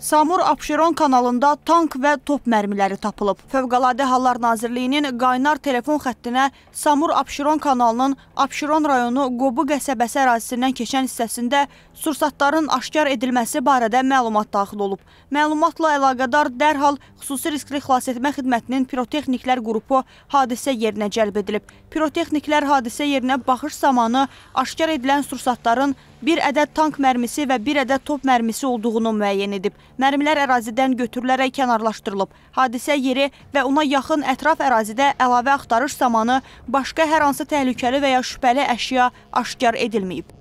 Samur Abşeron kanalında tank və top mərmiləri tapılıb. Fövqəladə Hallar Nazirliyinin qaynar telefon xəttinə Samur Abşeron kanalının Abşeron rayonu Qobu qəsəbəsi ərazisindən keçən hissəsində sursatların aşkar edilməsi barədə məlumat daxil olub. Məlumatla əlaqədar dərhal xüsusi riskli xilasetmə xidmətinin pirotexniklər qrupu hadisə yerinə cəlb edilib. Pirotexniklər hadisə yerinə baxış zamanı aşkar edilən sursatların bir ədəd tank mərmisi və bir ədəd top mərmisi olduğunu müəyyən edib. Mərmilər ərazidən götürülərək kənarlaşdırılıb. Hadisə yeri və ona yaxın ətraf ərazidə əlavə axtarış zamanı başqa hər hansı təhlükəli və ya şübhəli əşya aşkar edilməyib.